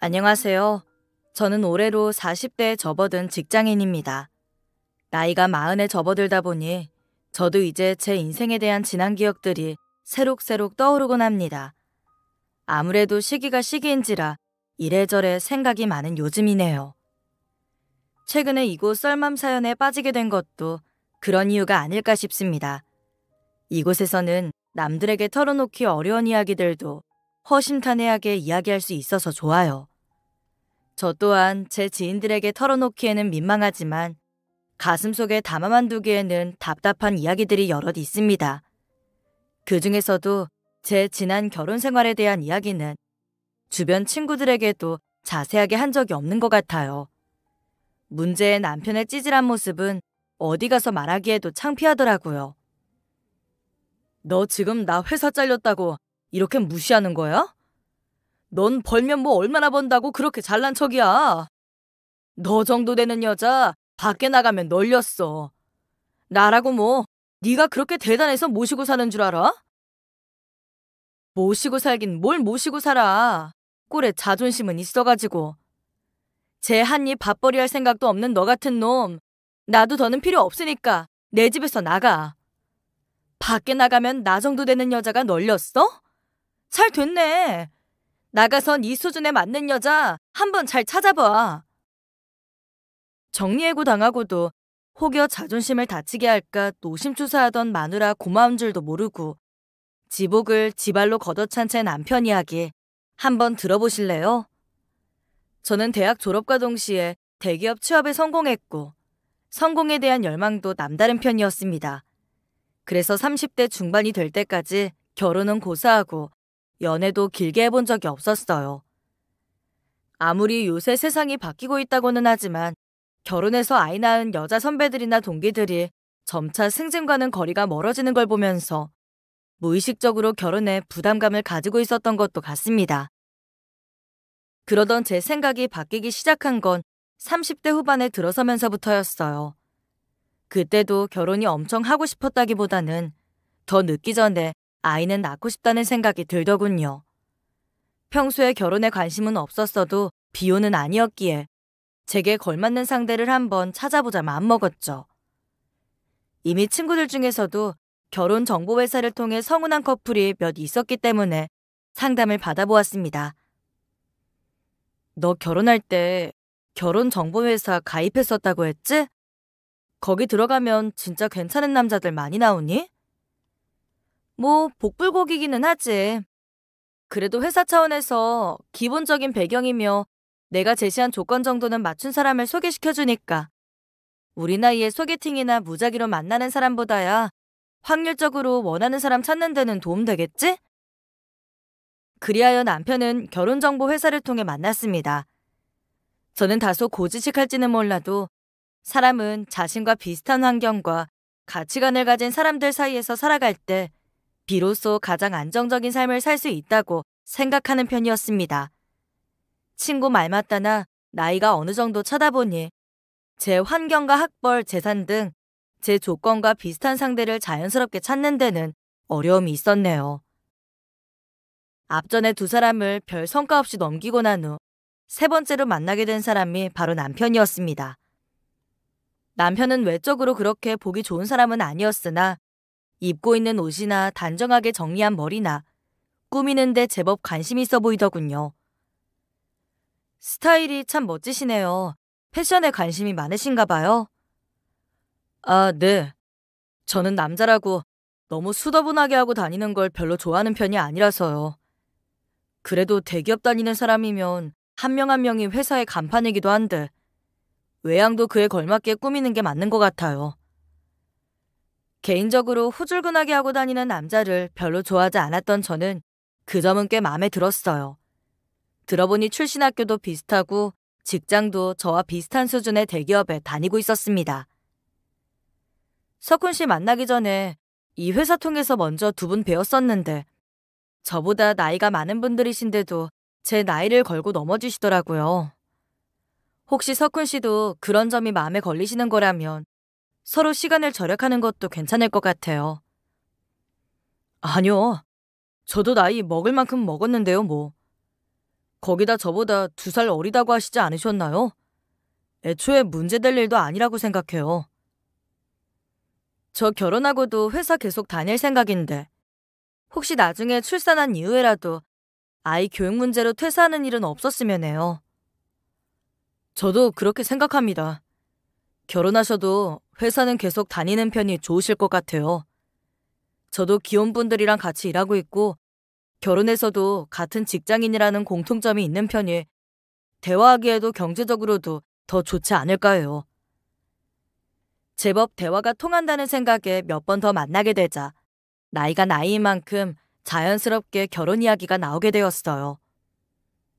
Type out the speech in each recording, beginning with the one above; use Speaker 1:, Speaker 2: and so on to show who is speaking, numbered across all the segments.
Speaker 1: 안녕하세요. 저는 올해로 40대에 접어든 직장인입니다. 나이가 마흔에 접어들다 보니 저도 이제 제 인생에 대한 지난 기억들이 새록새록 떠오르곤 합니다. 아무래도 시기가 시기인지라 이래저래 생각이 많은 요즘이네요. 최근에 이곳 썰맘 사연에 빠지게 된 것도 그런 이유가 아닐까 싶습니다. 이곳에서는 남들에게 털어놓기 어려운 이야기들도 허심탄회하게 이야기할 수 있어서 좋아요. 저 또한 제 지인들에게 털어놓기에는 민망하지만 가슴속에 담아만 두기에는 답답한 이야기들이 여럿 있습니다. 그 중에서도 제 지난 결혼 생활에 대한 이야기는 주변 친구들에게도 자세하게 한 적이 없는 것 같아요. 문제의 남편의 찌질한 모습은 어디 가서 말하기에도 창피하더라고요. 너 지금 나 회사 잘렸다고 이렇게 무시하는 거야? 넌 벌면 뭐 얼마나 번다고 그렇게 잘난 척이야. 너 정도 되는 여자 밖에 나가면 널렸어. 나라고 뭐 네가 그렇게 대단해서 모시고 사는 줄 알아? 모시고 살긴 뭘 모시고 살아. 꼴에 자존심은 있어가지고. 제한이 밥벌이 할 생각도 없는 너 같은 놈. 나도 더는 필요 없으니까 내 집에서 나가. 밖에 나가면 나 정도 되는 여자가 널렸어? 잘 됐네. 나가선 이 수준에 맞는 여자 한 번 잘 찾아봐. 정리해고 당하고도 혹여 자존심을 다치게 할까 노심초사하던 마누라 고마운 줄도 모르고 지복을 지발로 걷어찬 채 남편 이야기 한번 들어보실래요? 저는 대학 졸업과 동시에 대기업 취업에 성공했고 성공에 대한 열망도 남다른 편이었습니다. 그래서 30대 중반이 될 때까지 결혼은 고사하고 연애도 길게 해본 적이 없었어요. 아무리 요새 세상이 바뀌고 있다고는 하지만 결혼해서 아이 낳은 여자 선배들이나 동기들이 점차 승진과는 거리가 멀어지는 걸 보면서 무의식적으로 결혼에 부담감을 가지고 있었던 것도 같습니다. 그러던 제 생각이 바뀌기 시작한 건 30대 후반에 들어서면서부터였어요. 그때도 결혼이 엄청 하고 싶었다기보다는 더 늦기 전에 아이는 낳고 싶다는 생각이 들더군요. 평소에 결혼에 관심은 없었어도 비호는 아니었기에 제게 걸맞는 상대를 한번 찾아보자 마음먹었죠. 이미 친구들 중에서도 결혼 정보회사를 통해 성운한 커플이 몇 있었기 때문에 상담을 받아보았습니다. 너 결혼할 때 결혼 정보회사 가입했었다고 했지? 거기 들어가면 진짜 괜찮은 남자들 많이 나오니? 뭐 복불복이기는 하지. 그래도 회사 차원에서 기본적인 배경이며 내가 제시한 조건 정도는 맞춘 사람을 소개시켜주니까. 우리 나이에 소개팅이나 무작위로 만나는 사람보다야 확률적으로 원하는 사람 찾는 데는 도움 되겠지? 그리하여 남편은 결혼정보 회사를 통해 만났습니다. 저는 다소 고지식할지는 몰라도 사람은 자신과 비슷한 환경과 가치관을 가진 사람들 사이에서 살아갈 때 비로소 가장 안정적인 삶을 살 수 있다고 생각하는 편이었습니다. 친구 말 맞다나 나이가 어느 정도 쳐다보니제 환경과 학벌, 재산 등 제 조건과 비슷한 상대를 자연스럽게 찾는 데는 어려움이 있었네요. 앞전에 두 사람을 별 성과 없이 넘기고 난 후 세 번째로 만나게 된 사람이 바로 남편이었습니다. 남편은 외적으로 그렇게 보기 좋은 사람은 아니었으나 입고 있는 옷이나 단정하게 정리한 머리나 꾸미는데 제법 관심 있어 보이더군요. 스타일이 참 멋지시네요. 패션에 관심이 많으신가 봐요. 아, 네. 저는 남자라고 너무 수더분하게 하고 다니는 걸 별로 좋아하는 편이 아니라서요. 그래도 대기업 다니는 사람이면 한 명한 한 명이 회사의 간판이기도 한데, 외양도 그에 걸맞게 꾸미는 게 맞는 것 같아요. 개인적으로 후줄근하게 하고 다니는 남자를 별로 좋아하지 않았던 저는 그 점은 꽤 마음에 들었어요. 들어보니 출신 학교도 비슷하고 직장도 저와 비슷한 수준의 대기업에 다니고 있었습니다. 석훈 씨 만나기 전에 이 회사 통해서 먼저 두 분 배웠었는데 저보다 나이가 많은 분들이신데도 제 나이를 걸고 넘어지시더라고요. 혹시 석훈 씨도 그런 점이 마음에 걸리시는 거라면 서로 시간을 절약하는 것도 괜찮을 것 같아요. 아니요. 저도 나이 먹을 만큼 먹었는데요, 뭐. 거기다 저보다 두 살 어리다고 하시지 않으셨나요? 애초에 문제될 일도 아니라고 생각해요. 저 결혼하고도 회사 계속 다닐 생각인데, 혹시 나중에 출산한 이후에라도 아이 교육 문제로 퇴사하는 일은 없었으면 해요. 저도 그렇게 생각합니다. 결혼하셔도 회사는 계속 다니는 편이 좋으실 것 같아요. 저도 기혼분들이랑 같이 일하고 있고 결혼해서도 같은 직장인이라는 공통점이 있는 편이 대화하기에도 경제적으로도 더 좋지 않을까 요 제법 대화가 통한다는 생각에 몇 번 더 만나게 되자 나이가 나이인 만큼 자연스럽게 결혼 이야기가 나오게 되었어요.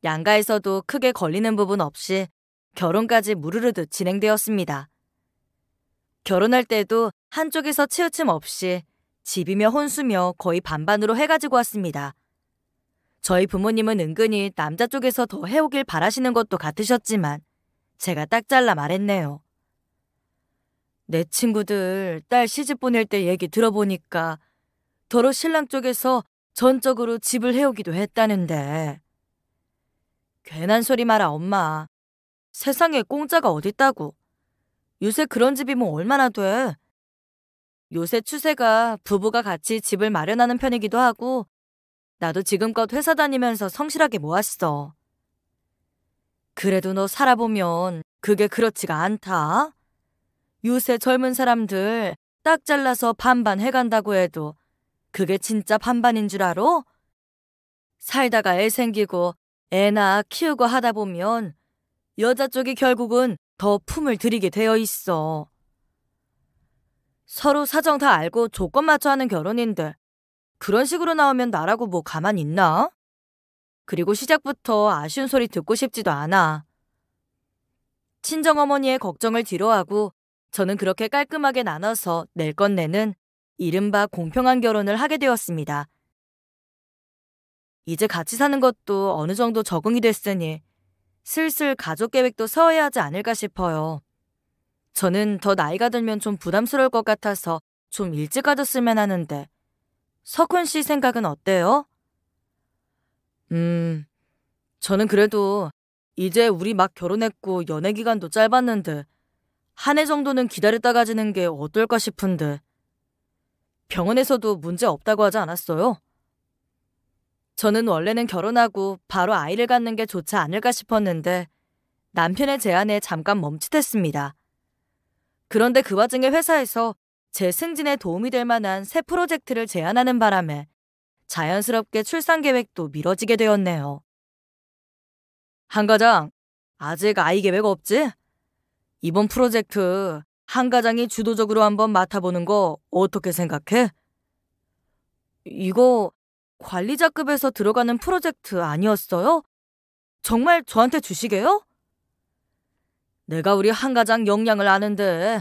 Speaker 1: 양가에서도 크게 걸리는 부분 없이 결혼까지 무르르듯 진행되었습니다. 결혼할 때도 한쪽에서 치우침 없이 집이며 혼수며 거의 반반으로 해가지고 왔습니다. 저희 부모님은 은근히 남자 쪽에서 더 해오길 바라시는 것도 같으셨지만 제가 딱 잘라 말했네요. 내 친구들 딸 시집 보낼 때 얘기 들어보니까 더러 신랑 쪽에서 전적으로 집을 해오기도 했다는데. 괜한 소리 마라 엄마. 세상에 공짜가 어딨다고. 요새 그런 집이 뭐 얼마나 돼. 요새 추세가 부부가 같이 집을 마련하는 편이기도 하고 나도 지금껏 회사 다니면서 성실하게 모았어. 그래도 너 살아보면 그게 그렇지가 않다. 요새 젊은 사람들 딱 잘라서 반반 해간다고 해도 그게 진짜 반반인 줄 알아? 살다가 애 생기고 애나 키우고 하다 보면 여자 쪽이 결국은 더 품을 들이게 되어 있어. 서로 사정 다 알고 조건 맞춰 하는 결혼인데 그런 식으로 나오면 나라고 뭐 가만 있나? 그리고 시작부터 아쉬운 소리 듣고 싶지도 않아. 친정어머니의 걱정을 뒤로하고 저는 그렇게 깔끔하게 나눠서 낼 건 내는 이른바 공평한 결혼을 하게 되었습니다. 이제 같이 사는 것도 어느 정도 적응이 됐으니 슬슬 가족 계획도 서해야 하지 않을까 싶어요. 저는 더 나이가 들면 좀 부담스러울 것 같아서 좀 일찍 가졌으면 하는데 석훈 씨 생각은 어때요? 음, 저는 그래도 이제 우리 막 결혼했고 연애 기간도 짧았는데 한 해 정도는 기다렸다 가지는 게 어떨까 싶은데 병원에서도 문제 없다고 하지 않았어요? 저는 원래는 결혼하고 바로 아이를 갖는 게 좋지 않을까 싶었는데 남편의 제안에 잠깐 멈칫했습니다. 그런데 그 와중에 회사에서 제 승진에 도움이 될 만한 새 프로젝트를 제안하는 바람에 자연스럽게 출산 계획도 미뤄지게 되었네요. 한과장, 아직 아이 계획 없지? 이번 프로젝트 한과장이 주도적으로 한번 맡아보는 거 어떻게 생각해? 이거 관리자급에서 들어가는 프로젝트 아니었어요? 정말 저한테 주시게요? 내가 우리 한가장 역량을 아는데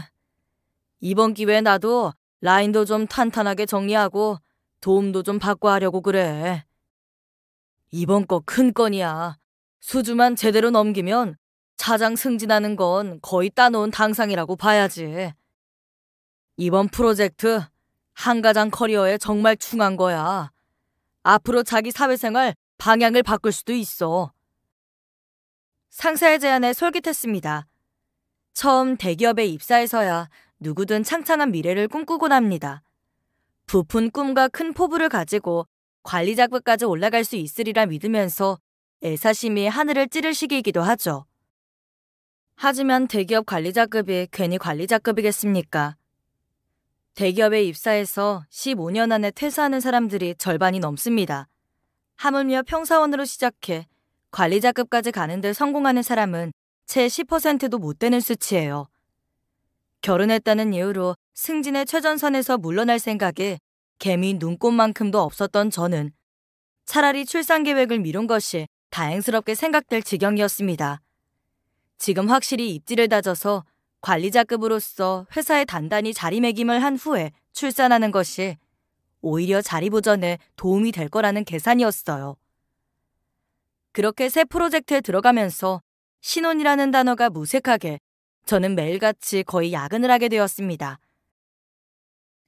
Speaker 1: 이번 기회에 나도 라인도 좀 탄탄하게 정리하고 도움도 좀 받고 하려고 그래. 이번 거 큰 건이야. 수주만 제대로 넘기면 차장 승진하는 건 거의 따놓은 당상이라고 봐야지. 이번 프로젝트 한가장 커리어에 정말 충한 거야. 앞으로 자기 사회생활 방향을 바꿀 수도 있어. 상사의 제안에 솔깃했습니다. 처음 대기업에 입사해서야 누구든 창창한 미래를 꿈꾸곤 합니다. 부푼 꿈과 큰 포부를 가지고 관리자급까지 올라갈 수 있으리라 믿으면서 애사심이 하늘을 찌를 시기이기도 하죠. 하지만 대기업 관리자급이 괜히 관리자급이겠습니까? 대기업에 입사해서 15년 안에 퇴사하는 사람들이 절반이 넘습니다. 하물며 평사원으로 시작해 관리자급까지 가는데 성공하는 사람은 채 10%도 못 되는 수치예요. 결혼했다는 이유로 승진의 최전선에서 물러날 생각에 개미 눈꽃만큼도 없었던 저는 차라리 출산 계획을 미룬 것이 다행스럽게 생각될 지경이었습니다. 지금 확실히 입지를 다져서 관리자급으로서 회사에 단단히 자리매김을 한 후에 출산하는 것이 오히려 자리 보전에 도움이 될 거라는 계산이었어요. 그렇게 새 프로젝트에 들어가면서 신혼이라는 단어가 무색하게 저는 매일같이 거의 야근을 하게 되었습니다.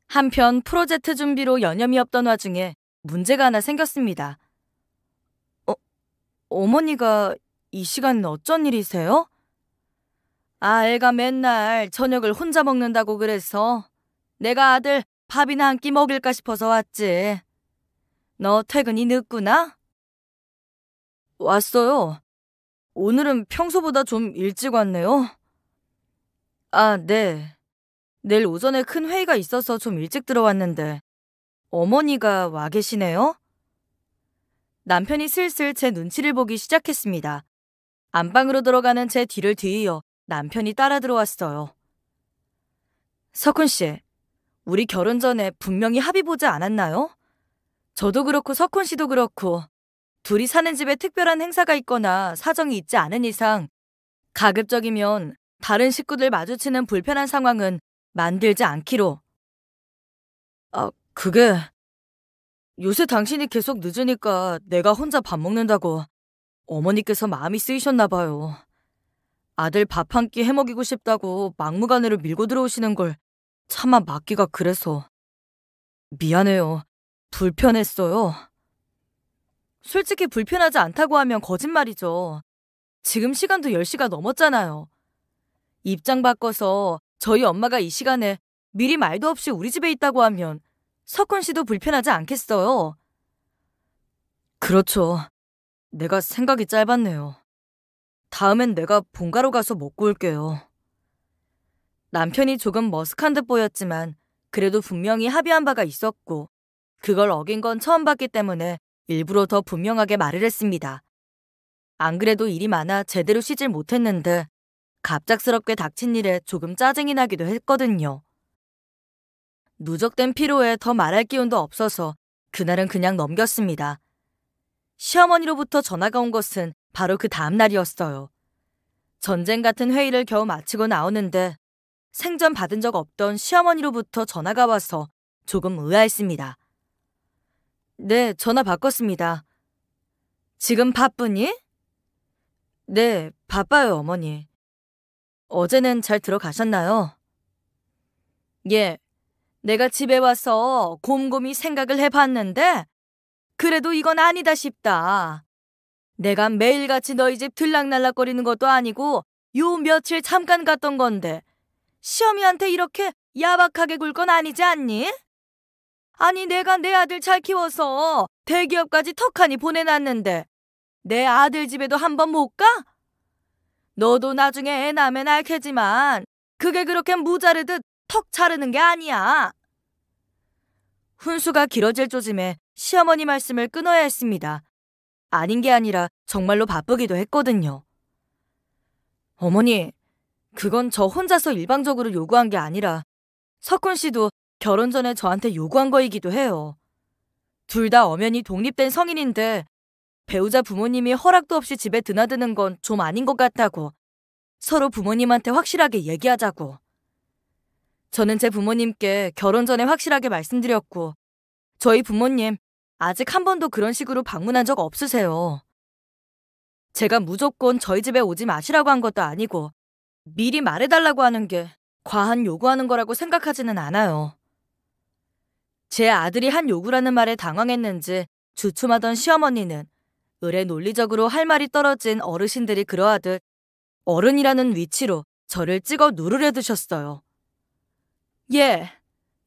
Speaker 1: 한편 프로젝트 준비로 여념이 없던 와중에 문제가 하나 생겼습니다. 어, 어머니가 이 시간 어쩐 일이세요? 아, 애가 맨날 저녁을 혼자 먹는다고 그래서 내가 아들 밥이나 한 끼 먹일까 싶어서 왔지. 너 퇴근이 늦구나? 왔어요. 오늘은 평소보다 좀 일찍 왔네요. 아, 네. 내일 오전에 큰 회의가 있어서 좀 일찍 들어왔는데 어머니가 와 계시네요? 남편이 슬슬 제 눈치를 보기 시작했습니다. 안방으로 들어가는 제 뒤를 뒤이어 남편이 따라 들어왔어요. 석훈 씨, 우리 결혼 전에 분명히 합의 보지 않았나요? 저도 그렇고 석훈 씨도 그렇고 둘이 사는 집에 특별한 행사가 있거나 사정이 있지 않은 이상 가급적이면 다른 식구들 마주치는 불편한 상황은 만들지 않기로. 아, 그게 요새 당신이 계속 늦으니까 내가 혼자 밥 먹는다고 어머니께서 마음이 쓰이셨나 봐요. 아들 밥 한 끼 해먹이고 싶다고 막무가내로 밀고 들어오시는 걸 차마 막기가 그래서. 미안해요. 불편했어요. 솔직히 불편하지 않다고 하면 거짓말이죠. 지금 시간도 10시가 넘었잖아요. 입장 바꿔서 저희 엄마가 이 시간에 미리 말도 없이 우리 집에 있다고 하면 석훈 씨도 불편하지 않겠어요? 그렇죠. 내가 생각이 짧았네요. 다음엔 내가 본가로 가서 먹고 올게요. 남편이 조금 머쓱한 듯 보였지만 그래도 분명히 합의한 바가 있었고 그걸 어긴 건 처음 봤기 때문에 일부러 더 분명하게 말을 했습니다. 안 그래도 일이 많아 제대로 쉬질 못했는데 갑작스럽게 닥친 일에 조금 짜증이 나기도 했거든요. 누적된 피로에 더 말할 기운도 없어서 그날은 그냥 넘겼습니다. 시어머니로부터 전화가 온 것은 바로 그 다음 날이었어요. 전쟁 같은 회의를 겨우 마치고 나오는데 생전 받은 적 없던 시어머니로부터 전화가 와서 조금 의아했습니다. 네, 전화 바꿨습니다. 지금 바쁘니? 네, 바빠요, 어머니. 어제는 잘 들어가셨나요? 예, 내가 집에 와서 곰곰이 생각을 해봤는데, 그래도 이건 아니다 싶다. 내가 매일같이 너희 집 들락날락거리는 것도 아니고 요 며칠 잠깐 갔던 건데 시어미한테 이렇게 야박하게 굴 건 아니지 않니? 아니 내가 내 아들 잘 키워서 대기업까지 턱하니 보내놨는데 내 아들 집에도 한 번 못 가? 너도 나중에 애 낳으면 알겠지만 그게 그렇게 무자르듯 턱 자르는 게 아니야. 훈수가 길어질 조짐에 시어머니 말씀을 끊어야 했습니다. 아닌 게 아니라 정말로 바쁘기도 했거든요. 어머니, 그건 저 혼자서 일방적으로 요구한 게 아니라 석훈 씨도 결혼 전에 저한테 요구한 거이기도 해요. 둘 다 엄연히 독립된 성인인데 배우자 부모님이 허락도 없이 집에 드나드는 건 좀 아닌 것 같다고 서로 부모님한테 확실하게 얘기하자고. 저는 제 부모님께 결혼 전에 확실하게 말씀드렸고 저희 부모님 아직 한 번도 그런 식으로 방문한 적 없으세요. 제가 무조건 저희 집에 오지 마시라고 한 것도 아니고 미리 말해달라고 하는 게 과한 요구하는 거라고 생각하지는 않아요. 제 아들이 한 요구라는 말에 당황했는지 주춤하던 시어머니는 을의 논리적으로 할 말이 떨어진 어르신들이 그러하듯 어른이라는 위치로 저를 찍어 누르려 드셨어요. 예,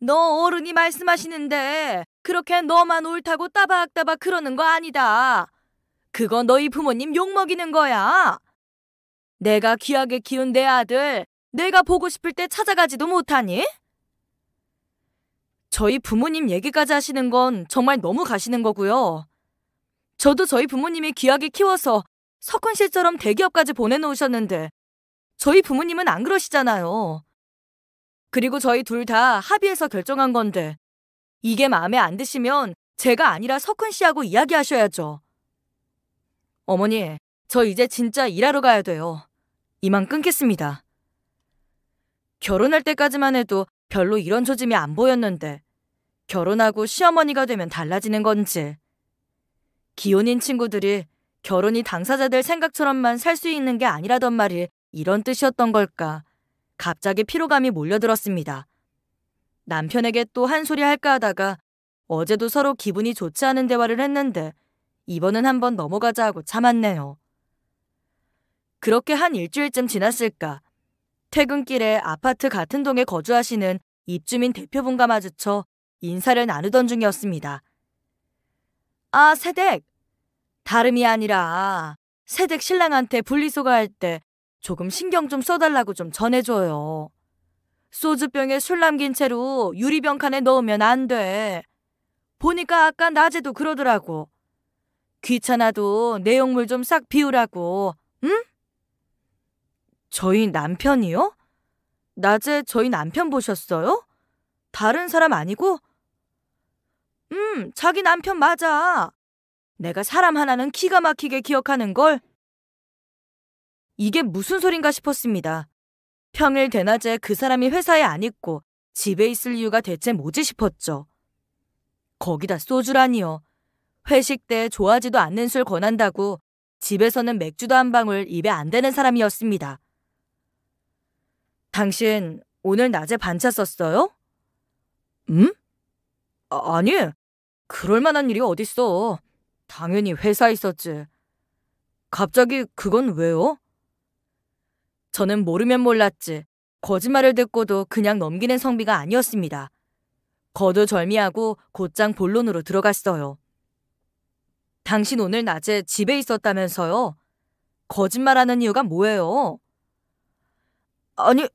Speaker 1: 너 어른이 말씀하시는데 그렇게 너만 옳다고 따박따박 그러는 거 아니다. 그거 너희 부모님 욕먹이는 거야. 내가 귀하게 키운 내 아들, 내가 보고 싶을 때 찾아가지도 못하니? 저희 부모님 얘기까지 하시는 건 정말 너무 가시는 거고요. 저도 저희 부모님이 귀하게 키워서 석훈 씨처럼 대기업까지 보내놓으셨는데 저희 부모님은 안 그러시잖아요. 그리고 저희 둘 다 합의해서 결정한 건데 이게 마음에 안 드시면 제가 아니라 석훈 씨하고 이야기하셔야죠. 어머니, 저 이제 진짜 일하러 가야 돼요. 이만 끊겠습니다. 결혼할 때까지만 해도 별로 이런 조짐이 안 보였는데 결혼하고 시어머니가 되면 달라지는 건지 기혼인 친구들이 결혼이 당사자들 생각처럼만 살 수 있는 게 아니라던 말이 이런 뜻이었던 걸까 갑자기 피로감이 몰려들었습니다. 남편에게 또 한 소리 할까 하다가 어제도 서로 기분이 좋지 않은 대화를 했는데 이번은 한번 넘어가자 하고 참았네요. 그렇게 한 일주일쯤 지났을까. 퇴근길에 아파트 같은 동에 거주하시는 입주민 대표분과 마주쳐 인사를 나누던 중이었습니다. 아, 세댁! 다름이 아니라 세댁 신랑한테 분리소가 할 때 조금 신경 좀 써달라고 좀 전해줘요. 소주병에 술 남긴 채로 유리병 칸에 넣으면 안 돼. 보니까 아까 낮에도 그러더라고. 귀찮아도 내용물 좀 싹 비우라고. 응? 저희 남편이요? 낮에 저희 남편 보셨어요? 다른 사람 아니고? 음, 자기 남편 맞아. 내가 사람 하나는 키가 막히게 기억하는 걸. 이게 무슨 소린가 싶었습니다. 평일 대낮에 그 사람이 회사에 안 있고 집에 있을 이유가 대체 뭐지 싶었죠. 거기다 소주라니요. 회식 때 좋아하지도 않는 술 권한다고 집에서는 맥주도 한 방울 입에 안 대는 사람이었습니다. 당신 오늘 낮에 반차 썼어요? 음? 아, 아니, 그럴 만한 일이 어딨어. 당연히 회사 있었지. 갑자기 그건 왜요? 저는 모르면 몰랐지 거짓말을 듣고도 그냥 넘기는 성비가 아니었습니다. 거두절미하고 곧장 본론으로 들어갔어요. 당신 오늘 낮에 집에 있었다면서요? 거짓말하는 이유가 뭐예요? 아니,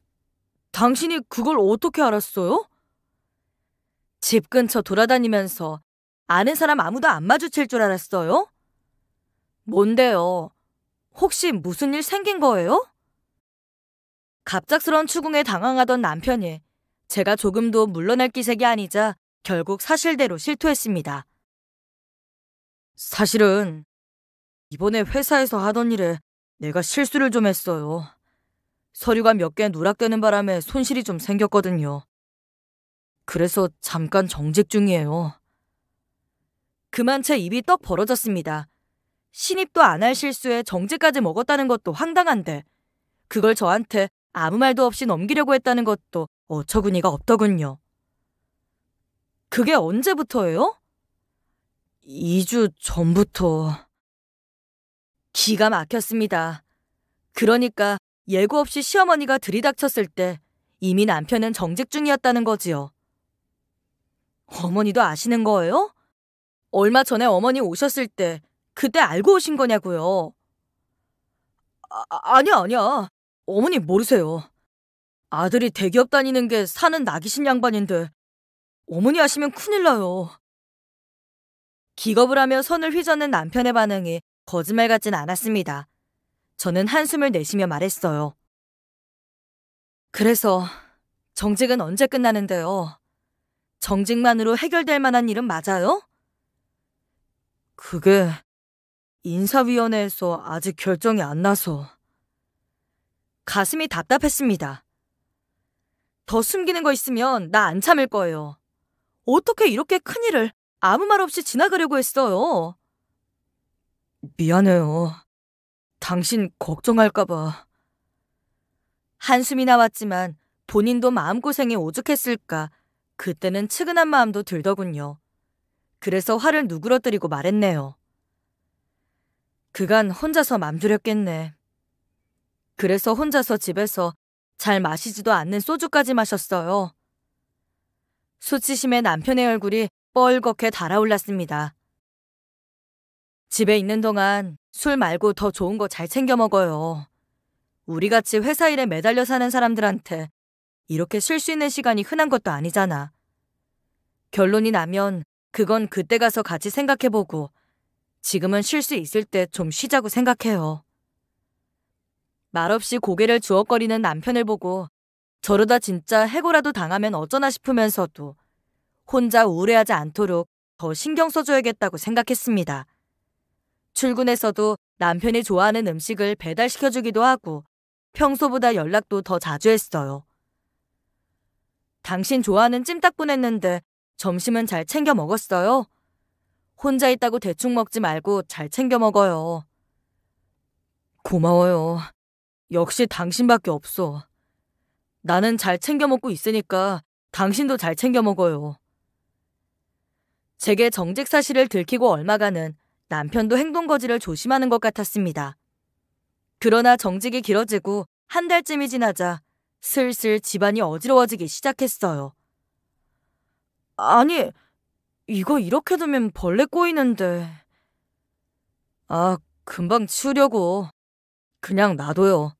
Speaker 1: 당신이 그걸 어떻게 알았어요? 집 근처 돌아다니면서 아는 사람 아무도 안 마주칠 줄 알았어요? 뭔데요? 혹시 무슨 일 생긴 거예요? 갑작스런 추궁에 당황하던 남편이 제가 조금도 물러날 기색이 아니자 결국 사실대로 실토했습니다. 사실은 이번에 회사에서 하던 일에 내가 실수를 좀 했어요. 서류가 몇 개 누락되는 바람에 손실이 좀 생겼거든요. 그래서 잠깐 정직 중이에요. 그만 채 입이 떡 벌어졌습니다. 신입도 안 할 실수에 정직까지 먹었다는 것도 황당한데 그걸 저한테 아무 말도 없이 넘기려고 했다는 것도 어처구니가 없더군요. 그게 언제부터예요? 2주 전부터. 기가 막혔습니다. 그러니까 예고 없이 시어머니가 들이닥쳤을 때 이미 남편은 정직 중이었다는 거지요. 어머니도 아시는 거예요? 얼마 전에 어머니 오셨을 때 그때 알고 오신 거냐고요. 아, 아니야, 아니야. 어머니 모르세요. 아들이 대기업 다니는 게 사는 나기신 양반인데 어머니 하시면 큰일 나요. 기겁을 하며 손을 휘젓는 남편의 반응이 거짓말 같진 않았습니다. 저는 한숨을 내쉬며 말했어요. 그래서 정직은 언제 끝나는데요? 정직만으로 해결될 만한 일은 맞아요? 그게 인사위원회에서 아직 결정이 안 나서. 가슴이 답답했습니다. 더 숨기는 거 있으면 나 안 참을 거예요. 어떻게 이렇게 큰일을 아무 말 없이 지나가려고 했어요. 미안해요. 당신 걱정할까봐. 한숨이 나왔지만 본인도 마음고생이 오죽했을까 그때는 측은한 마음도 들더군요. 그래서 화를 누그러뜨리고 말했네요. 그간 혼자서 맘졸였겠네. 그래서 혼자서 집에서 잘 마시지도 않는 소주까지 마셨어요. 수치심에 남편의 얼굴이 뻘겋게 달아올랐습니다. 집에 있는 동안 술 말고 더 좋은 거 잘 챙겨 먹어요. 우리같이 회사 일에 매달려 사는 사람들한테 이렇게 쉴 수 있는 시간이 흔한 것도 아니잖아. 결론이 나면 그건 그때 가서 같이 생각해보고 지금은 쉴 수 있을 때 좀 쉬자고 생각해요. 말없이 고개를 주워거리는 남편을 보고 저러다 진짜 해고라도 당하면 어쩌나 싶으면서도 혼자 우울해하지 않도록 더 신경 써줘야겠다고 생각했습니다. 출근에서도 남편이 좋아하는 음식을 배달시켜주기도 하고 평소보다 연락도 더 자주 했어요. 당신 좋아하는 찜닭 보냈는데 점심은 잘 챙겨 먹었어요? 혼자 있다고 대충 먹지 말고 잘 챙겨 먹어요. 고마워요. 역시 당신밖에 없어. 나는 잘 챙겨 먹고 있으니까 당신도 잘 챙겨 먹어요. 제게 정직 사실을 들키고 얼마간은 남편도 행동거지를 조심하는 것 같았습니다. 그러나 정직이 길어지고 한 달쯤이 지나자 슬슬 집안이 어지러워지기 시작했어요. 아니, 이거 이렇게 두면 벌레 꼬이는데. 아, 금방 치우려고. 그냥 놔둬요.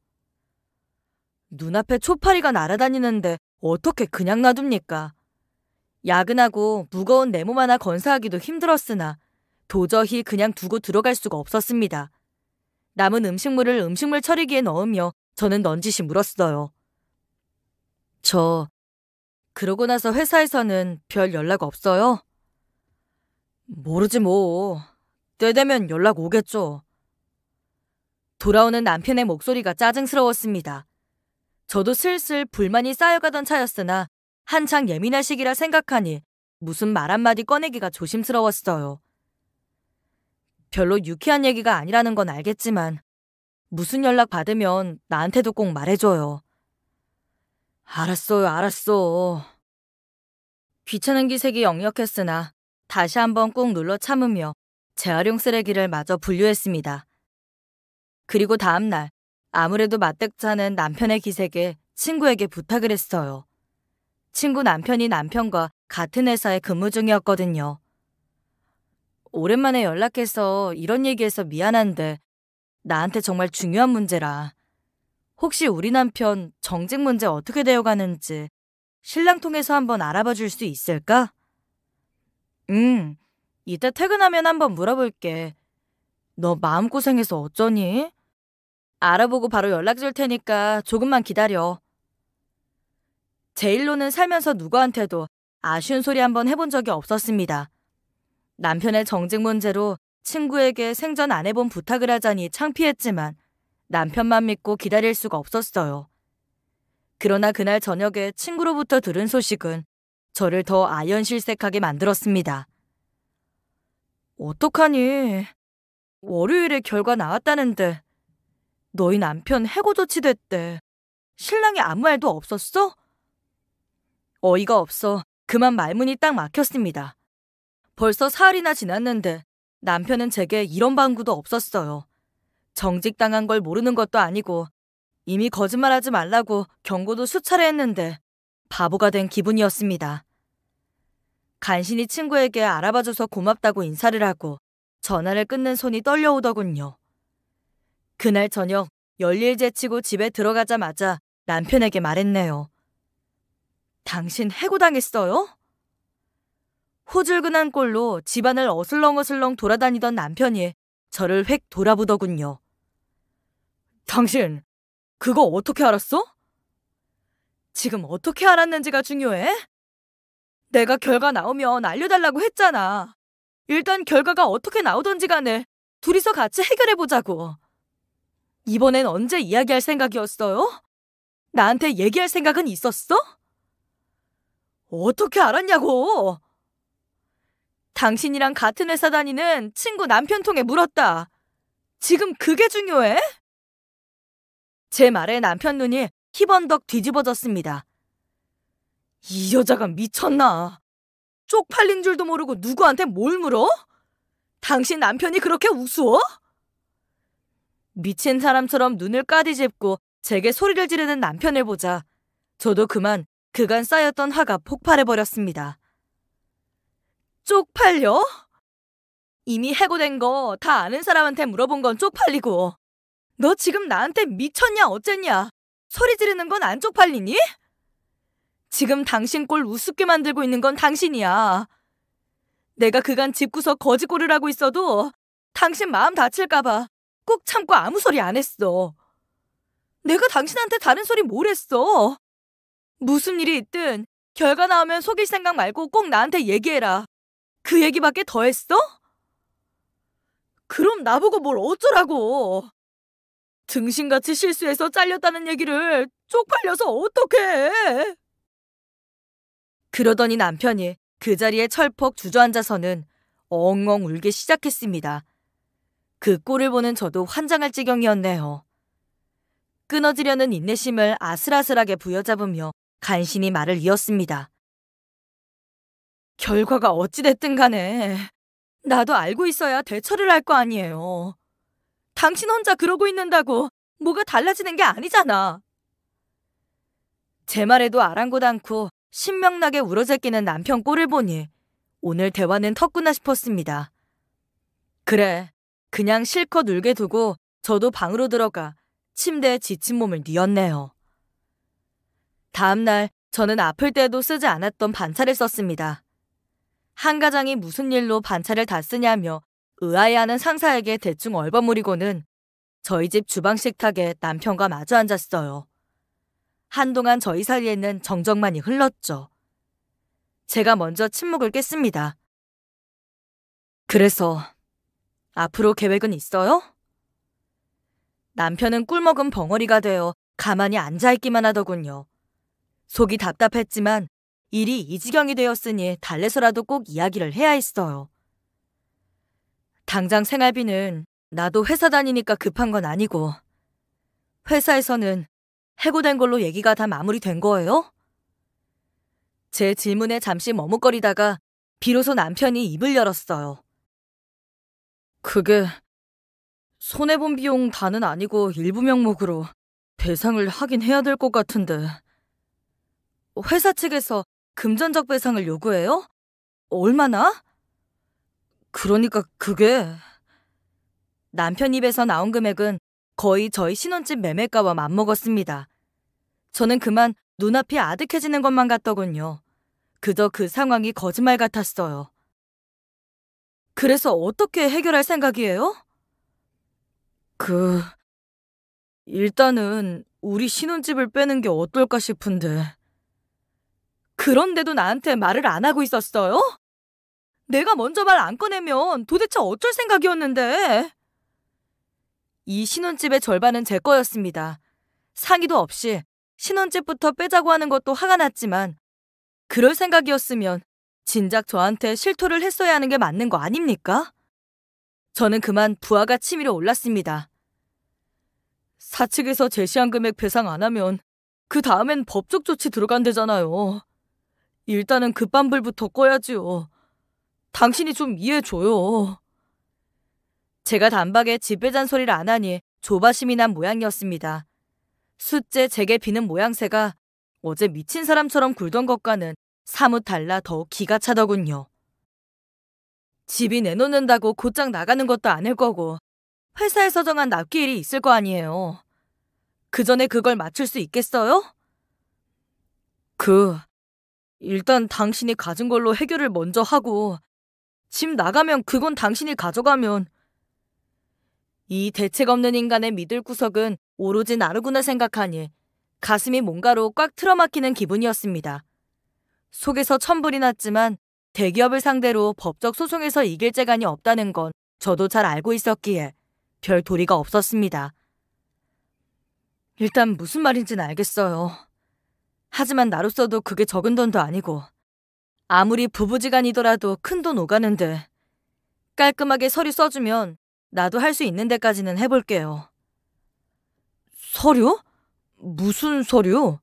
Speaker 1: 눈앞에 초파리가 날아다니는데 어떻게 그냥 놔둡니까? 야근하고 무거운 네모 하나 건사하기도 힘들었으나 도저히 그냥 두고 들어갈 수가 없었습니다. 남은 음식물을 음식물 처리기에 넣으며 저는 넌지시 물었어요. 저, 그러고 나서 회사에서는 별 연락 없어요? 모르지 뭐. 때 되면 연락 오겠죠. 돌아오는 남편의 목소리가 짜증스러웠습니다. 저도 슬슬 불만이 쌓여가던 차였으나 한창 예민한 시기라 생각하니 무슨 말 한마디 꺼내기가 조심스러웠어요. 별로 유쾌한 얘기가 아니라는 건 알겠지만 무슨 연락 받으면 나한테도 꼭 말해줘요. 알았어요, 알았어. 귀찮은 기색이 역력했으나 다시 한번 꾹 눌러 참으며 재활용 쓰레기를 마저 분류했습니다. 그리고 다음날 아무래도 마뜩찮은 남편의 기색에 친구에게 부탁을 했어요. 친구 남편이 남편과 같은 회사에 근무 중이었거든요. 오랜만에 연락해서 이런 얘기해서 미안한데 나한테 정말 중요한 문제라. 혹시 우리 남편 정직 문제 어떻게 되어가는지 신랑 통해서 한번 알아봐 줄 수 있을까? 응, 이따 퇴근하면 한번 물어볼게. 너 마음고생해서 어쩌니? 알아보고 바로 연락 줄 테니까 조금만 기다려. 제일로는 살면서 누구한테도 아쉬운 소리 한번 해본 적이 없었습니다. 남편의 정직 문제로 친구에게 생전 안 해본 부탁을 하자니 창피했지만 남편만 믿고 기다릴 수가 없었어요. 그러나 그날 저녁에 친구로부터 들은 소식은 저를 더 아연실색하게 만들었습니다. 어떡하니? 월요일에 결과 나왔다는데 너희 남편 해고 조치됐대. 신랑이 아무 말도 없었어? 어이가 없어 그만 말문이 딱 막혔습니다. 벌써 사흘이나 지났는데 남편은 제게 이런 방구도 없었어요. 정직당한 걸 모르는 것도 아니고 이미 거짓말하지 말라고 경고도 수차례 했는데 바보가 된 기분이었습니다. 간신히 친구에게 알아봐줘서 고맙다고 인사를 하고 전화를 끊는 손이 떨려오더군요. 그날 저녁 열일 제치고 집에 들어가자마자 남편에게 말했네요. 당신 해고당했어요? 호줄근한 꼴로 집안을 어슬렁어슬렁 돌아다니던 남편이 저를 획 돌아보더군요. 당신, 그거 어떻게 알았어? 지금 어떻게 알았는지가 중요해? 내가 결과 나오면 알려달라고 했잖아. 일단 결과가 어떻게 나오던지 간에 둘이서 같이 해결해보자고. 이번엔 언제 이야기할 생각이었어요? 나한테 얘기할 생각은 있었어? 어떻게 알았냐고! 당신이랑 같은 회사 다니는 친구 남편 통해 물었다. 지금 그게 중요해? 제 말에 남편 눈이 희번덕 뒤집어졌습니다. 이 여자가 미쳤나? 쪽팔린 줄도 모르고 누구한테 뭘 물어? 당신 남편이 그렇게 우스워? 미친 사람처럼 눈을 까디집고 제게 소리를 지르는 남편을 보자 저도 그만 그간 쌓였던 화가 폭발해버렸습니다. 쪽팔려? 이미 해고된 거 다 아는 사람한테 물어본 건 쪽팔리고 너 지금 나한테 미쳤냐 어쨌냐 소리 지르는 건 안 쪽팔리니? 지금 당신 꼴 우습게 만들고 있는 건 당신이야. 내가 그간 집구석 거지꼴을 하고 있어도 당신 마음 다칠까봐 꾹꾹 참고 아무 소리 안 했어. 내가 당신한테 다른 소리 뭘 했어? 무슨 일이 있든 결과 나오면 속일 생각 말고 꼭 나한테 얘기해라. 그 얘기밖에 더 했어? 그럼 나보고 뭘 어쩌라고. 등신같이 실수해서 잘렸다는 얘기를 쪽팔려서 어떡해. 그러더니 남편이 그 자리에 철퍽 주저앉아서는 엉엉 울기 시작했습니다. 그 꼴을 보는 저도 환장할 지경이었네요. 끊어지려는 인내심을 아슬아슬하게 부여잡으며 간신히 말을 이었습니다. 결과가 어찌됐든 간에 나도 알고 있어야 대처를 할 거 아니에요. 당신 혼자 그러고 있는다고 뭐가 달라지는 게 아니잖아. 제 말에도 아랑곳 않고 신명나게 울어제끼는 남편 꼴을 보니 오늘 대화는 턱구나 싶었습니다. 그래, 그냥 실컷 울게 두고 저도 방으로 들어가 침대에 지친 몸을 뉘었네요. 다음날 저는 아플 때도 쓰지 않았던 반차를 썼습니다. 한가장이 무슨 일로 반차를 다 쓰냐며 의아해하는 상사에게 대충 얼버무리고는 저희 집 주방 식탁에 남편과 마주 앉았어요. 한동안 저희 사이에는 정적만이 흘렀죠. 제가 먼저 침묵을 깼습니다. 그래서 앞으로 계획은 있어요? 남편은 꿀먹은 벙어리가 되어 가만히 앉아있기만 하더군요. 속이 답답했지만 일이 이 지경이 되었으니 달래서라도 꼭 이야기를 해야 했어요. 당장 생활비는 나도 회사 다니니까 급한 건 아니고 회사에서는 해고된 걸로 얘기가 다 마무리된 거예요? 제 질문에 잠시 머뭇거리다가 비로소 남편이 입을 열었어요. 그게 손해본 비용 다는 아니고 일부 명목으로 배상을 하긴 해야 될 것 같은데 회사 측에서 금전적 배상을 요구해요? 얼마나? 그러니까 그게 남편 입에서 나온 금액은 거의 저희 신혼집 매매가와 맞먹었습니다. 저는 그만 눈앞이 아득해지는 것만 같더군요. 그저 그 상황이 거짓말 같았어요. 그래서 어떻게 해결할 생각이에요? 그... 일단은 우리 신혼집을 빼는 게 어떨까 싶은데. 그런데도 나한테 말을 안 하고 있었어요? 내가 먼저 말 안 꺼내면 도대체 어쩔 생각이었는데. 이 신혼집의 절반은 제 거였습니다. 상의도 없이 신혼집부터 빼자고 하는 것도 화가 났지만 그럴 생각이었으면 진작 저한테 실토를 했어야 하는 게 맞는 거 아닙니까? 저는 그만 부하가 치밀어 올랐습니다. 사측에서 제시한 금액 배상 안 하면 그 다음엔 법적 조치 들어간대잖아요. 일단은 급반불부터 꺼야지요. 당신이 좀 이해줘요. 해 제가 단박에 집배 잔소리를 안 하니 조바심이 난 모양이었습니다. 숫제 제게 비는 모양새가 어제 미친 사람처럼 굴던 것과는 사뭇 달라 더 기가 차더군요. 집이 내놓는다고 곧장 나가는 것도 아닐 거고 회사에서 정한 납기일이 있을 거 아니에요. 그 전에 그걸 맞출 수 있겠어요? 그, 일단 당신이 가진 걸로 해결을 먼저 하고 집 나가면 그건 당신이 가져가면 이 대책 없는 인간의 믿을 구석은 오로지 나르구나 생각하니 가슴이 뭔가로 꽉 틀어막히는 기분이었습니다. 속에서 천불이 났지만 대기업을 상대로 법적 소송에서 이길 재간이 없다는 건 저도 잘 알고 있었기에 별 도리가 없었습니다. 일단 무슨 말인지는 알겠어요. 하지만 나로서도 그게 적은 돈도 아니고 아무리 부부지간이더라도 큰 돈 오가는데 깔끔하게 서류 써주면 나도 할 수 있는 데까지는 해볼게요. 서류? 무슨 서류?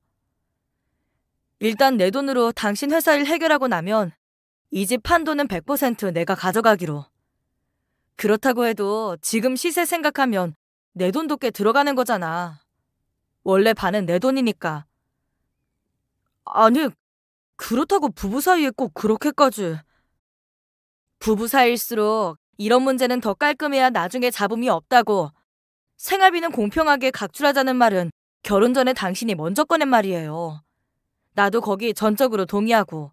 Speaker 1: 일단 내 돈으로 당신 회사 일 해결하고 나면 이 집 판도는 100% 내가 가져가기로. 그렇다고 해도 지금 시세 생각하면 내 돈도 꽤 들어가는 거잖아. 원래 반은 내 돈이니까. 아니, 그렇다고 부부 사이에 꼭 그렇게까지. 부부 사이일수록 이런 문제는 더 깔끔해야 나중에 잡음이 없다고. 생활비는 공평하게 각출하자는 말은 결혼 전에 당신이 먼저 꺼낸 말이에요. 나도 거기 전적으로 동의하고.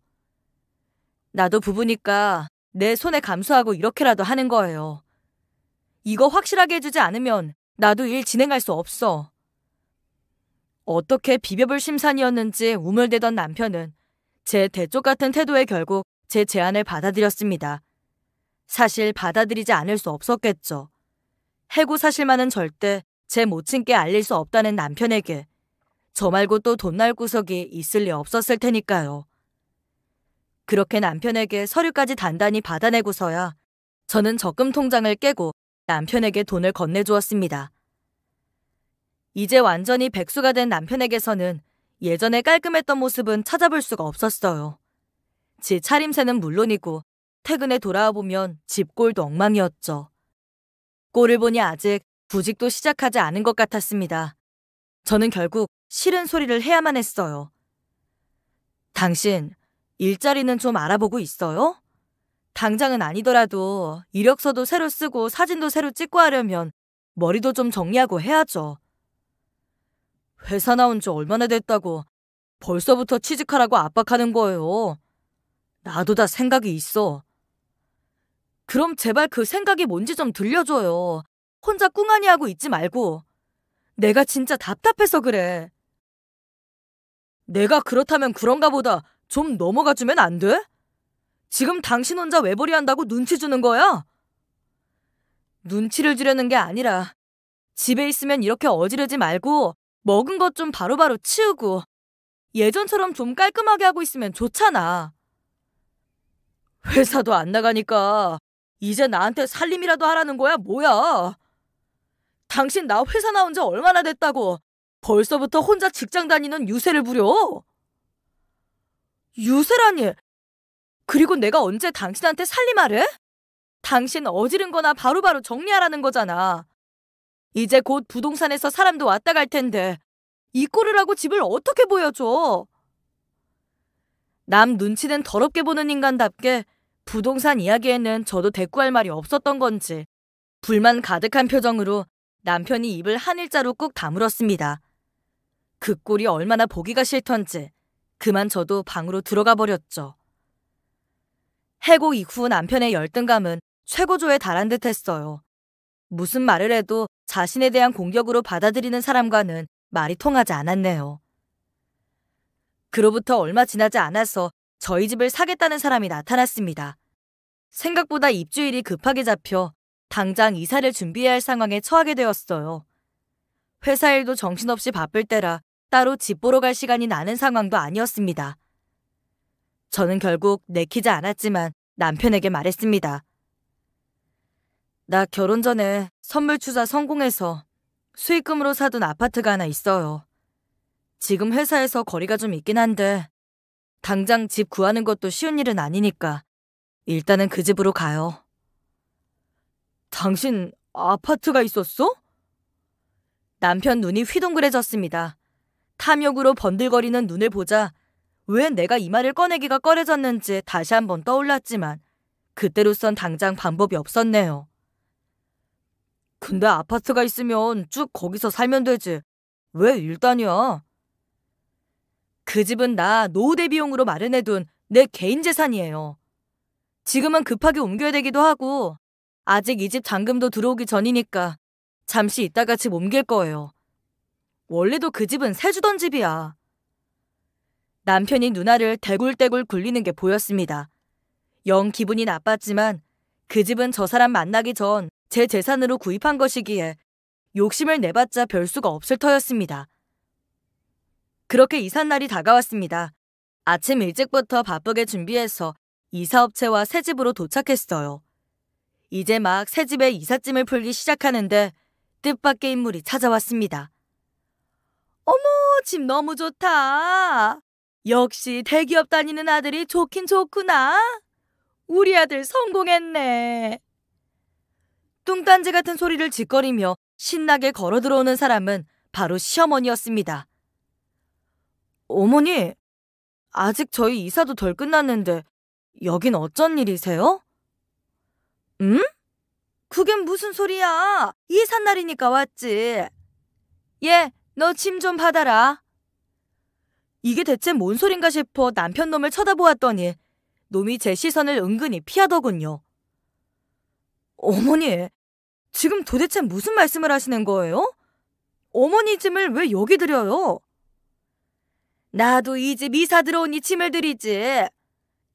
Speaker 1: 나도 부부니까 내 손에 감수하고 이렇게라도 하는 거예요. 이거 확실하게 해주지 않으면 나도 일 진행할 수 없어. 어떻게 비벼볼 심산이었는지 우물대던 남편은 제 대쪽 같은 태도에 결국 제 제안을 받아들였습니다. 사실 받아들이지 않을 수 없었겠죠. 해고 사실만은 절대 제 모친께 알릴 수 없다는 남편에게 저 말고 또 돈 날 구석이 있을 리 없었을 테니까요. 그렇게 남편에게 서류까지 단단히 받아내고서야 저는 적금 통장을 깨고 남편에게 돈을 건네주었습니다. 이제 완전히 백수가 된 남편에게서는 예전에 깔끔했던 모습은 찾아볼 수가 없었어요. 제 차림새는 물론이고 퇴근에 돌아와 보면 집골도 엉망이었죠. 꼴을 보니 아직 부직도 시작하지 않은 것 같았습니다. 저는 결국 싫은 소리를 해야만 했어요. 당신, 일자리는 좀 알아보고 있어요? 당장은 아니더라도 이력서도 새로 쓰고 사진도 새로 찍고 하려면 머리도 좀 정리하고 해야죠. 회사 나온 지 얼마나 됐다고 벌써부터 취직하라고 압박하는 거예요. 나도 다 생각이 있어. 그럼 제발 그 생각이 뭔지 좀 들려줘요. 혼자 꿍하니 하고 있지 말고. 내가 진짜 답답해서 그래. 내가 그렇다면 그런가 보다 좀 넘어가 주면 안 돼? 지금 당신 혼자 외벌이 한다고 눈치 주는 거야? 눈치를 주려는 게 아니라 집에 있으면 이렇게 어지르지 말고 먹은 것 좀 바로바로 치우고 예전처럼 좀 깔끔하게 하고 있으면 좋잖아. 회사도 안 나가니까 이제 나한테 살림이라도 하라는 거야 뭐야? 당신 나 회사 나온 지 얼마나 됐다고 벌써부터 혼자 직장 다니는 유세를 부려? 유세라니. 그리고 내가 언제 당신한테 살림하래? 당신 어지른 거나 바로바로 바로 정리하라는 거잖아. 이제 곧 부동산에서 사람도 왔다 갈 텐데 이 꼴을 하고 집을 어떻게 보여줘? 남 눈치는 더럽게 보는 인간답게 부동산 이야기에는 저도 대꾸할 말이 없었던 건지 불만 가득한 표정으로 남편이 입을 한일자로 꾹 다물었습니다. 그 꼴이 얼마나 보기가 싫던지 그만 저도 방으로 들어가 버렸죠. 해고 이후 남편의 열등감은 최고조에 달한 듯 했어요. 무슨 말을 해도 자신에 대한 공격으로 받아들이는 사람과는 말이 통하지 않았네요. 그로부터 얼마 지나지 않아서 저희 집을 사겠다는 사람이 나타났습니다. 생각보다 입주일이 급하게 잡혀 당장 이사를 준비해야 할 상황에 처하게 되었어요. 회사 일도 정신없이 바쁠 때라 따로 집 보러 갈 시간이 나는 상황도 아니었습니다. 저는 결국 내키지 않았지만 남편에게 말했습니다. 나 결혼 전에 선물 투자 성공해서 수익금으로 사둔 아파트가 하나 있어요. 지금 회사에서 거리가 좀 있긴 한데 당장 집 구하는 것도 쉬운 일은 아니니까 일단은 그 집으로 가요. 당신 아파트가 있었어? 남편 눈이 휘둥그레졌습니다. 탐욕으로 번들거리는 눈을 보자 왜 내가 이 말을 꺼내기가 꺼려졌는지 다시 한번 떠올랐지만 그때로선 당장 방법이 없었네요. 근데 아파트가 있으면 쭉 거기서 살면 되지. 왜 일단이야? 그 집은 나 노후 대비용으로 마련해둔 내 개인 재산이에요. 지금은 급하게 옮겨야 되기도 하고 아직 이 집 잔금도 들어오기 전이니까 잠시 이따가집 옮길 거예요. 원래도 그 집은 새 주던 집이야. 남편이 누나를 대굴대굴 굴리는 게 보였습니다. 영 기분이 나빴지만 그 집은 저 사람 만나기 전 제 재산으로 구입한 것이기에 욕심을 내봤자 별 수가 없을 터였습니다. 그렇게 이삿날이 다가왔습니다. 아침 일찍부터 바쁘게 준비해서 이사업체와 새 집으로 도착했어요. 이제 막 새 집에 이삿짐을 풀기 시작하는데 뜻밖의 인물이 찾아왔습니다. 어머, 집 너무 좋다. 역시 대기업 다니는 아들이 좋긴 좋구나. 우리 아들 성공했네. 뚱딴지 같은 소리를 짓거리며 신나게 걸어 들어오는 사람은 바로 시어머니였습니다. 어머니, 아직 저희 이사도 덜 끝났는데 여긴 어쩐 일이세요? 응? 그게 무슨 소리야? 이삿날이니까 왔지. 예, 너짐 좀 받아라. 이게 대체 뭔 소린가 싶어 남편 놈을 쳐다보았더니 놈이 제 시선을 은근히 피하더군요. 어머니, 지금 도대체 무슨 말씀을 하시는 거예요? 어머니 짐을 왜 여기 드려요 나도 이 집 이사 들어오니 짐을 드리지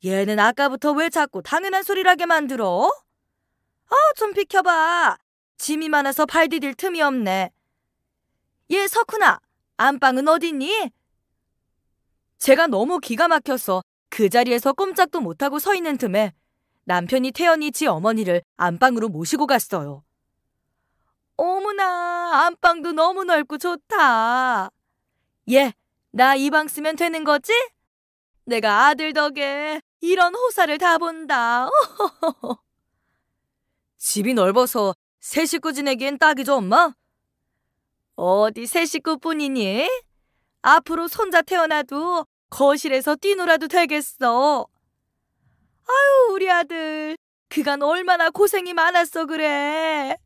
Speaker 1: 얘는 아까부터 왜 자꾸 당연한 소리라게 만들어? 아, 좀 비켜봐. 짐이 많아서 발 디딜 틈이 없네. 예, 석훈아, 안방은 어디니? 제가 너무 기가 막혀서 그 자리에서 꼼짝도 못하고 서 있는 틈에 남편이 태연이 지 어머니를 안방으로 모시고 갔어요. 어머나, 안방도 너무 넓고 좋다. 예, 나 이 방 쓰면 되는 거지? 내가 아들 덕에 이런 호사를 다 본다. 집이 넓어서 세 식구 지내기엔 딱이죠, 엄마? 어디 세 식구뿐이니? 앞으로 손자 태어나도 거실에서 뛰놀아도 되겠어. 아유, 우리 아들. 그간 얼마나 고생이 많았어, 그래.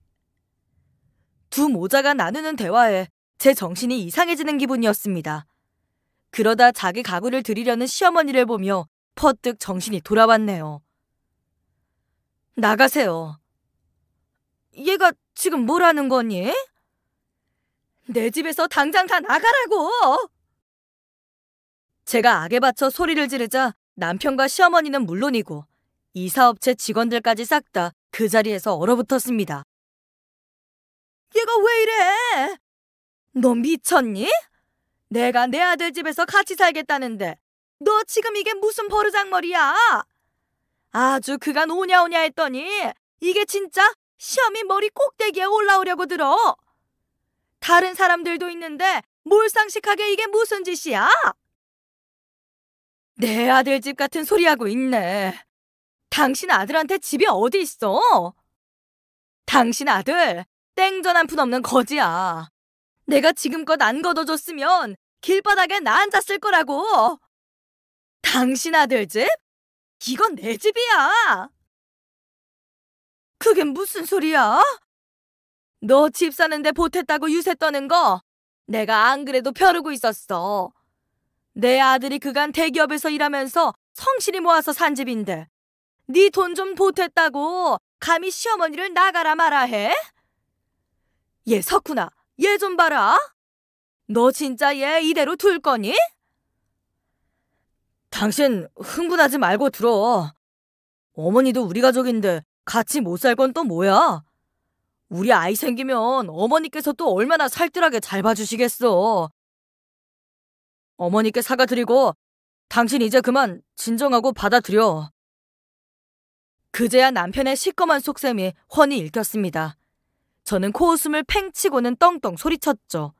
Speaker 1: 두 모자가 나누는 대화에 제 정신이 이상해지는 기분이었습니다. 그러다 자기 가구를 들이려는 시어머니를 보며 퍼뜩 정신이 돌아왔네요. 나가세요. 얘가 지금 뭐라는 거니? 내 집에서 당장 다 나가라고! 제가 악에 받쳐 소리를 지르자 남편과 시어머니는 물론이고 이사업체 직원들까지 싹 다 그 자리에서 얼어붙었습니다. 얘가 왜 이래? 너 미쳤니? 내가 내 아들 집에서 같이 살겠다는데 너 지금 이게 무슨 버르장머리야? 아주 그간 오냐오냐 했더니 이게 진짜 시험이 머리 꼭대기에 올라오려고 들어. 다른 사람들도 있는데 몰상식하게 이게 무슨 짓이야? 내 아들 집 같은 소리하고 있네. 당신 아들한테 집이 어디 있어? 당신 아들 땡전 한 푼 없는 거지야. 내가 지금껏 안 걷어줬으면 길바닥에 나 앉았을 거라고. 당신 아들 집? 이건 내 집이야. 그게 무슨 소리야? 너 집 사는데 보탰다고 유세 떠는 거 내가 안 그래도 펴르고 있었어. 내 아들이 그간 대기업에서 일하면서 성실히 모아서 산 집인데 네 돈 좀 보탰다고 감히 시어머니를 나가라 말아 해? 예, 얘 석훈아, 얘 좀 봐라. 너 진짜 얘 이대로 둘 거니? 당신 흥분하지 말고 들어. 어머니도 우리 가족인데 같이 못 살 건 또 뭐야? 우리 아이 생기면 어머니께서 또 얼마나 살뜰하게 잘 봐주시겠어. 어머니께 사과드리고 당신 이제 그만 진정하고 받아들여. 그제야 남편의 시꺼먼 속셈이 훤히 읽혔습니다. 저는 코웃음을 팽 치고는 떵떵 소리쳤죠.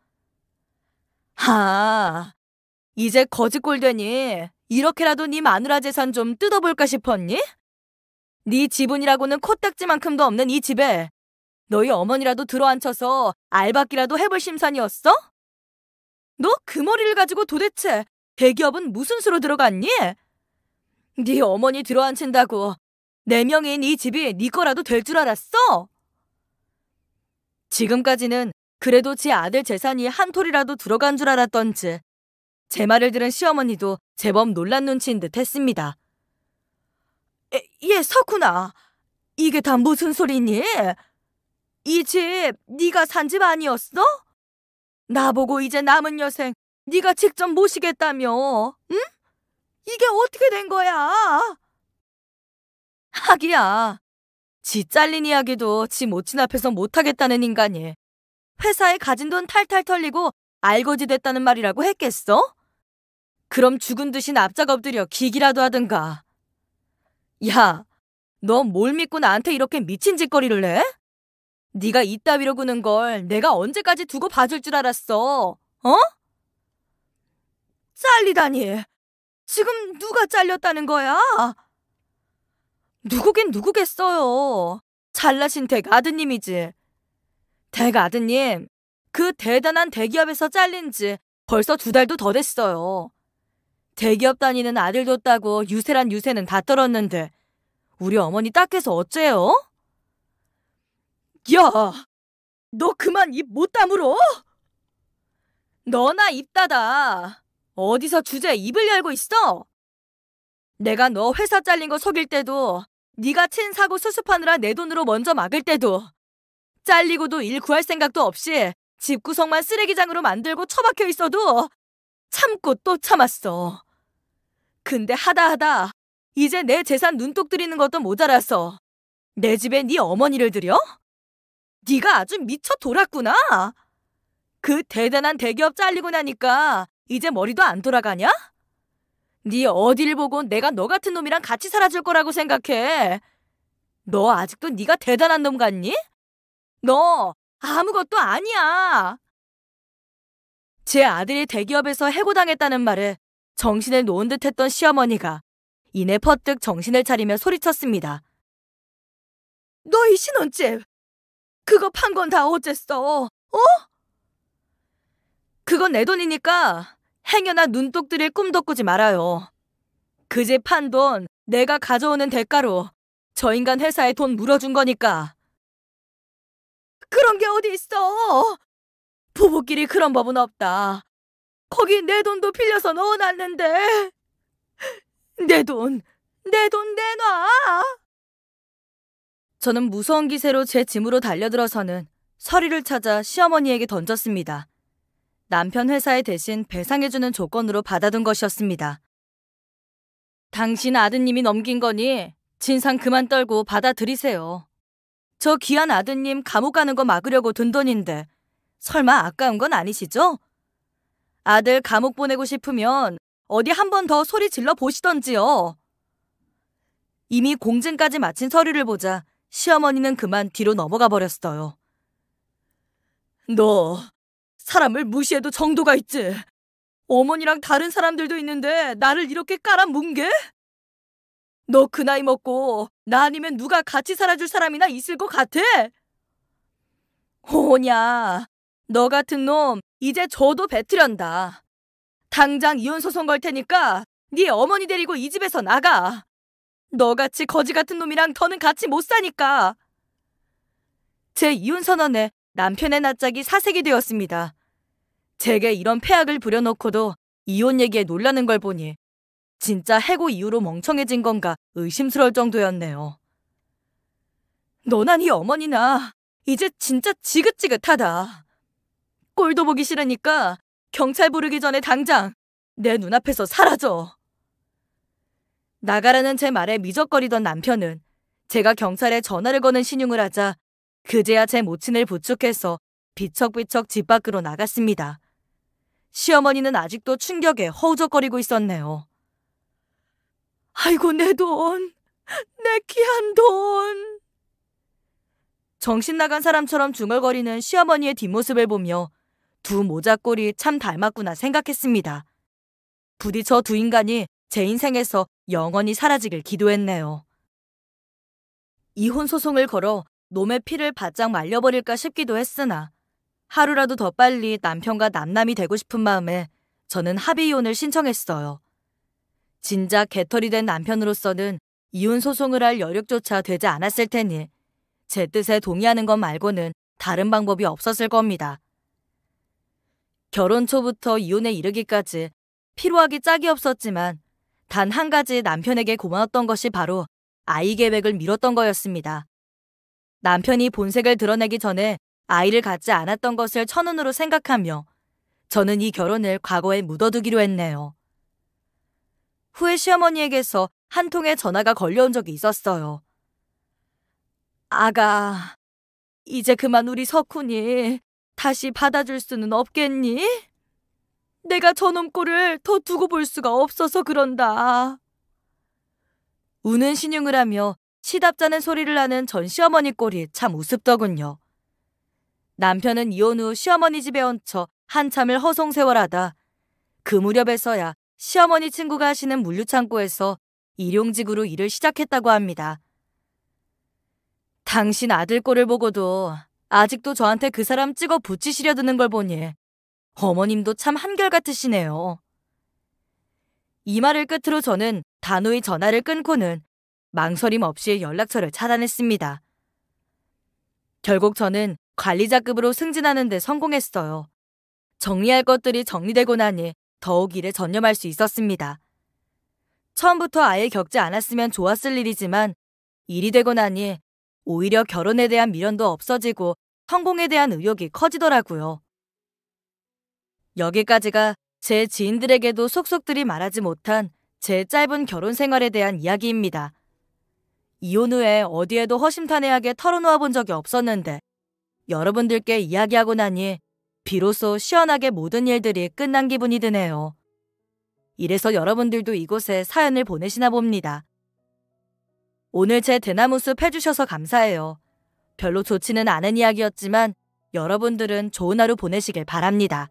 Speaker 1: 하, 이제 거짓골 되니 이렇게라도 네 마누라 재산 좀 뜯어볼까 싶었니? 네 지분이라고는 코딱지만큼도 없는 이 집에 너희 어머니라도 들어앉혀서 알바기라도 해볼 심산이었어? 너 그 머리를 가지고 도대체 대기업은 무슨 수로 들어갔니? 네 어머니 들어앉힌다고 네 명인 이 집이 네 거라도 될 줄 알았어? 지금까지는 그래도 제 아들 재산이 한 톨이라도 들어간 줄 알았던지 제 말을 들은 시어머니도 제법 놀란 눈치인 듯 했습니다. 예, 석훈아. 이게 다 무슨 소리니? 이 집 네가 산 집 아니었어? 나보고 이제 남은 여생 네가 직접 모시겠다며. 응? 이게 어떻게 된 거야? 하기야. 지 잘린 이야기도 지 모친 앞에서 못하겠다는 인간이 회사에 가진 돈 탈탈 털리고 알거지 됐다는 말이라고 했겠어? 그럼 죽은 듯이 납작 엎드려 기기라도 하든가. 야, 넌 뭘 믿고 나한테 이렇게 미친 짓거리를 해? 네가 이따위로 구는 걸 내가 언제까지 두고 봐줄 줄 알았어. 어? 잘리다니. 지금 누가 잘렸다는 거야? 누구긴 누구겠어요. 잘나신 댁 아드님이지. 댁 아드님, 그 대단한 대기업에서 잘린 지 벌써 두 달도 더 됐어요. 대기업 다니는 아들 뒀다고 유세란 유세는 다 떨었는데 우리 어머니 딱해서 어째요? 야, 너 그만 입 못 다물어? 너나 입 닫아. 어디서 주제 입을 열고 있어? 내가 너 회사 잘린 거 속일 때도 네가 친 사고 수습하느라 내 돈으로 먼저 막을 때도 잘리고도 일 구할 생각도 없이 집 구석만 쓰레기장으로 만들고 처박혀 있어도 참고 또 참았어. 근데 하다 하다 이제 내 재산 눈독 들이는 것도 모자라서 내 집에 네 어머니를 들여? 네가 아주 미쳐 돌았구나. 그 대단한 대기업 잘리고 나니까 이제 머리도 안 돌아가냐? 네 어딜 보고 내가 너 같은 놈이랑 같이 살아줄 거라고 생각해. 너 아직도 네가 대단한 놈 같니? 너 아무것도 아니야. 제 아들이 대기업에서 해고당했다는 말에 정신을 놓은 듯했던 시어머니가 이내 퍼뜩 정신을 차리며 소리쳤습니다. 너 이 신혼집! 그거 판 건 다어째어 어? 그건 내 돈이니까 행여나 눈독들일 꿈도 꾸지 말아요. 그 집 판 돈 내가 가져오는 대가로 저 인간 회사에 돈 물어준 거니까. 그런 게 어디 있어! 부부끼리 그런 법은 없다. 거기 내 돈도 빌려서 넣어놨는데. 내 돈, 내 돈 내놔! 저는 무서운 기세로 제 짐으로 달려들어서는 서리를 찾아 시어머니에게 던졌습니다. 남편 회사에 대신 배상해주는 조건으로 받아둔 것이었습니다. 당신 아드님이 넘긴 거니 진상 그만 떨고 받아들이세요. 저 귀한 아드님 감옥 가는 거 막으려고 든 돈인데 설마 아까운 건 아니시죠? 아들 감옥 보내고 싶으면 어디 한 번 더 소리 질러 보시던지요. 이미 공증까지 마친 서류를 보자 시어머니는 그만 뒤로 넘어가 버렸어요. 너 사람을 무시해도 정도가 있지. 어머니랑 다른 사람들도 있는데 나를 이렇게 깔아뭉 게? 너 그 나이 먹고 나 아니면 누가 같이 살아줄 사람이나 있을 것 같아? 오냐, 너 같은 놈 이제 저도 배틀한다. 당장 이혼 소송 걸 테니까 네 어머니 데리고 이 집에서 나가. 너같이 거지 같은 놈이랑 더는 같이 못 사니까. 제 이혼 선언에 남편의 낯짝이 사색이 되었습니다. 제게 이런 폐악을 부려놓고도 이혼 얘기에 놀라는 걸 보니 진짜 해고 이후로 멍청해진 건가 의심스러울 정도였네요. 너나 네 어머니나 이제 진짜 지긋지긋하다. 꼴도 보기 싫으니까 경찰 부르기 전에 당장 내 눈앞에서 사라져. 나가라는 제 말에 미적거리던 남편은 제가 경찰에 전화를 거는 신용을 하자 그제야 제 모친을 부축해서 비척비척 집 밖으로 나갔습니다. 시어머니는 아직도 충격에 허우적거리고 있었네요. 아이고 내 돈, 내 귀한 돈. 정신 나간 사람처럼 중얼거리는 시어머니의 뒷모습을 보며 두 모자꼴이 참 닮았구나 생각했습니다. 부디 저 두 인간이 제 인생에서 영원히 사라지길 기도했네요. 이혼 소송을 걸어 놈의 피를 바짝 말려버릴까 싶기도 했으나 하루라도 더 빨리 남편과 남남이 되고 싶은 마음에 저는 합의 이혼을 신청했어요. 진작 개털이 된 남편으로서는 이혼 소송을 할 여력조차 되지 않았을 테니 제 뜻에 동의하는 것 말고는 다른 방법이 없었을 겁니다. 결혼 초부터 이혼에 이르기까지 필요하기 짝이 없었지만 단 한 가지 남편에게 고마웠던 것이 바로 아이 계획을 미뤘던 거였습니다. 남편이 본색을 드러내기 전에 아이를 갖지 않았던 것을 천운으로 생각하며 저는 이 결혼을 과거에 묻어두기로 했네요. 후에 시어머니에게서 한 통의 전화가 걸려온 적이 있었어요. 아가, 이제 그만 우리 석훈이 다시 받아줄 수는 없겠니? 내가 저놈 꼴을 더 두고 볼 수가 없어서 그런다. 우는 신용을 하며 시답잖은 소리를 하는 전 시어머니 꼴이 참 우습더군요. 남편은 이혼 후 시어머니 집에 얹혀 한참을 허송세월하다 그 무렵에서야 시어머니 친구가 하시는 물류창고에서 일용직으로 일을 시작했다고 합니다. 당신 아들 꼴을 보고도 아직도 저한테 그 사람 찍어 붙이시려 드는 걸 보니 어머님도 참 한결같으시네요. 이 말을 끝으로 저는 단호히 전화를 끊고는 망설임 없이 연락처를 차단했습니다. 결국 저는 관리자급으로 승진하는 데 성공했어요. 정리할 것들이 정리되고 나니 더욱 일에 전념할 수 있었습니다. 처음부터 아예 겪지 않았으면 좋았을 일이지만 일이 되고 나니 오히려 결혼에 대한 미련도 없어지고 성공에 대한 의욕이 커지더라고요. 여기까지가 제 지인들에게도 속속들이 말하지 못한 제 짧은 결혼 생활에 대한 이야기입니다. 이혼 후에 어디에도 허심탄회하게 털어놓아 본 적이 없었는데 여러분들께 이야기하고 나니 비로소 시원하게 모든 일들이 끝난 기분이 드네요. 이래서 여러분들도 이곳에 사연을 보내시나 봅니다. 오늘 제 대나무숲 해주셔서 감사해요. 별로 좋지는 않은 이야기였지만 여러분들은 좋은 하루 보내시길 바랍니다.